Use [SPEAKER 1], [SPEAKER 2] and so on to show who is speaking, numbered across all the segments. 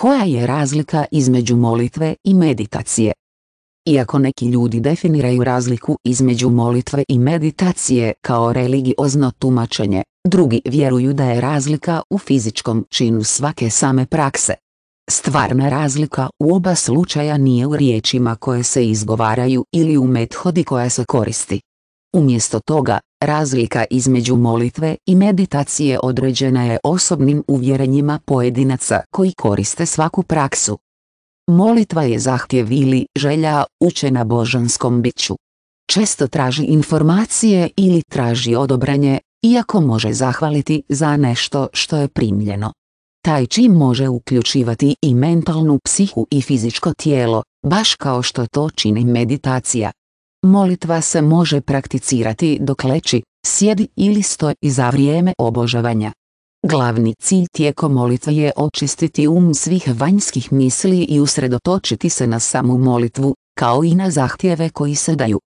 [SPEAKER 1] Koja je razlika između molitve i meditacije? Iako neki ljudi definiraju razliku između molitve i meditacije kao religiozno tumačenje, drugi vjeruju da je razlika u fizičkom činu svake same prakse. Stvarna razlika u oba slučaja nije u riječima koje se izgovaraju ili u methodi koja se koristi, Umjesto toga, razlika između molitve i meditacije određena je osobnim uvjerenjima pojedinaca koji koriste svaku praksu. Molitva je zahtjev ili želja učena božanskom biću. Često traži informacije ili traži odobranje, iako može zahvaliti za nešto što je primljeno. Taj čin može uključivati i mentalnu psihu i fizičko tijelo, baš kao što to čini meditacija. Molitva se može prakticirati dok leči, sjedi ili stoji i za vrijeme obožavanja. Glavni cilj tijekom molitve je očistiti um svih vanjskih misli i usredotočiti se na samu molitvu, kao i na zahtjeve koji se daju.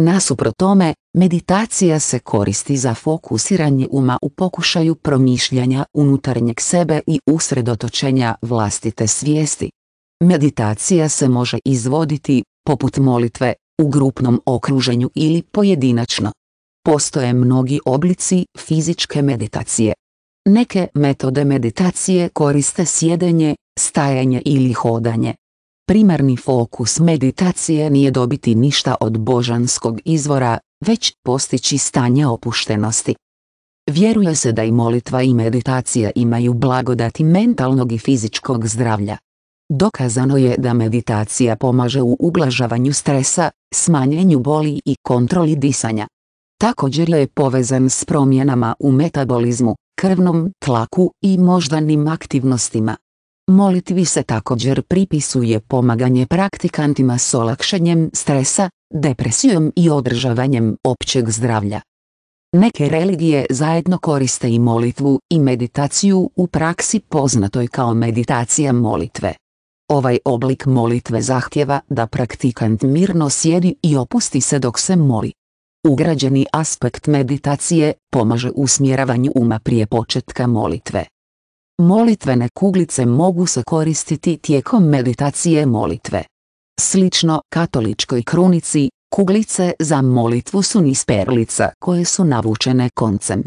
[SPEAKER 1] Nasuprot tome, meditacija se koristi za fokusiranje uma u pokušaju promišljanja unutarnjeg sebe i usredotočenja vlastite svijesti. Meditacija se može izvoditi, poput molitve, u grupnom okruženju ili pojedinačno. Postoje mnogi oblici fizičke meditacije. Neke metode meditacije koriste sjedenje, stajanje ili hodanje. Primarni fokus meditacije nije dobiti ništa od božanskog izvora, već postići stanje opuštenosti. Vjeruje se da i molitva i meditacija imaju blagodati mentalnog i fizičkog zdravlja. Dokazano je da meditacija pomaže u ublažavanju stresa, smanjenju boli i kontroli disanja. Također je povezan s promjenama u metabolizmu, krvnom tlaku i moždanim aktivnostima. Molitvi se također pripisuje pomaganje praktikantima s olakšanjem stresa, depresijom i održavanjem općeg zdravlja. Neke religije zajedno koriste i molitvu i meditaciju u praksi poznatoj kao meditacija molitve. Ovaj oblik molitve zahtjeva da praktikant mirno sjedi i opusti se dok se moli. Ugrađeni aspekt meditacije pomaže usmjeravanju uma prije početka molitve. Molitvene kuglice mogu se koristiti tijekom meditacije molitve. Slično katoličkoj krunici, kuglice za molitvu su niz perlica koje su navučene koncem.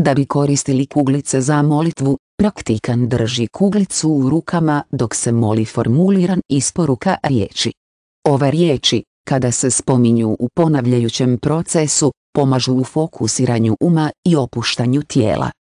[SPEAKER 1] Da bi koristili kuglice za molitvu, Praktikan drži kuglicu u rukama dok se moli formuliran isporuka riječi. Ove riječi, kada se spominju u ponavljajućem procesu, pomažu u fokusiranju uma i opuštanju tijela.